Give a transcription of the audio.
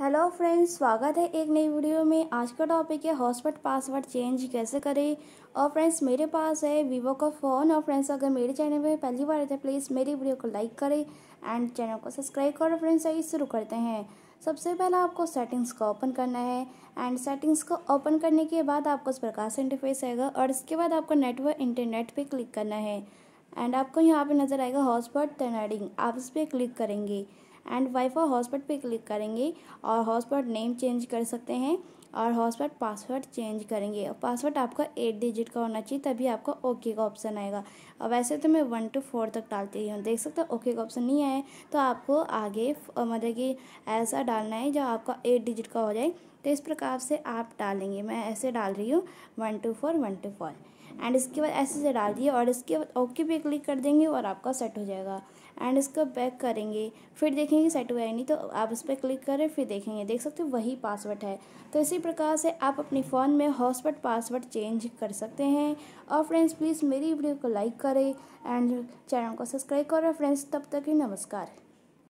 hello friends स्वागत है एक नई वीडियो में आज का टॉपिक है हॉटस्पॉट पासवर्ड चेंज कैसे करें और फ्रेंड्स मेरे पास है वीवो का फ़ोन और फ्रेंड्स अगर मेरे चैनल पे पहली बार है थे प्लीज़ मेरी वीडियो को लाइक करें एंड चैनल को सब्सक्राइब करो फ्रेंड्स आइए शुरू करते हैं सबसे पहला आपको सेटिंग्स को ओपन करना है एंड सेटिंग्स को ओपन करने के बाद आपको इस प्रकार से इंटरफेस आएगा और इसके बाद आपको नेटवर्क इंटरनेट पर क्लिक करना है एंड आपको यहाँ पर नज़र आएगा हॉटस्पॉट तेनाडिंग आप इस पर क्लिक करेंगे एंड वाई फाई हॉटस्पॉट पे क्लिक करेंगे और हॉटस्पॉट नेम चेंज कर सकते हैं और हॉटस्पॉट पासवर्ड चेंज करेंगे और पासवर्ड आपका एट डिजिट का होना चाहिए तभी आपका ओके का ऑप्शन आएगा और वैसे तो मैं वन टू फोर तक डालती हूँ देख सकते हो ओके का ऑप्शन नहीं आया तो आपको आगे मतलब कि ऐसा डालना है जो आपका एट डिजिट का हो जाए तो इस प्रकार से आप डालेंगे मैं ऐसे डाल रही हूँ one two four one two four and इसके बाद ऐसे से डाल दिए और इसके बाद ओके पे क्लिक कर देंगे और आपका सेट हो जाएगा एंड इसको बैक करेंगे फिर देखेंगे सेट हुआ है नहीं तो आप इस पर क्लिक करें फिर देखेंगे देख सकते हो वही पासवर्ड है तो इसी प्रकार से आप अपने फ़ोन में हॉटस्पॉट पासवर्ड चेंज कर सकते हैं और फ्रेंड्स प्लीज़ मेरी वीडियो को लाइक करें एंड चैनल को सब्सक्राइब करें फ्रेंड्स तब तक ही नमस्कार